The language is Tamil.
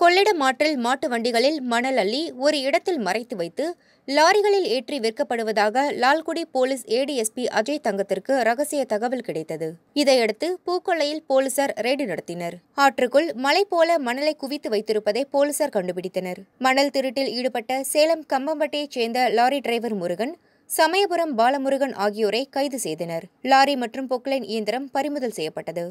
கொள்ளிடம் ஆற்றில் மாட்டு வண்டிகளில் மணல் அள்ளி ஒரு இடத்தில் மறைத்து வைத்து லாரிகளில் ஏற்றி விற்கப்படுவதாக லால்குடி போலீஸ் ஏடிஎஸ்பி அஜய் தங்கத்திற்கு ரகசிய தகவல் கிடைத்தது இதையடுத்து பூக்கொள்ளையில் போலீசார் ரெய்டு நடத்தினர் ஆற்றுக்குள் மலை போல மணலை குவித்து வைத்திருப்பதை போலீசார் கண்டுபிடித்தனர் மணல் திருட்டில் ஈடுபட்ட சேலம் கம்பம்பட்டியைச் சேர்ந்த லாரி டிரைவர் முருகன் சமயபுரம் பாலமுருகன் ஆகியோரை கைது செய்தனர் லாரி மற்றும் பொக்லைன் இயந்திரம் பறிமுதல் செய்யப்பட்டது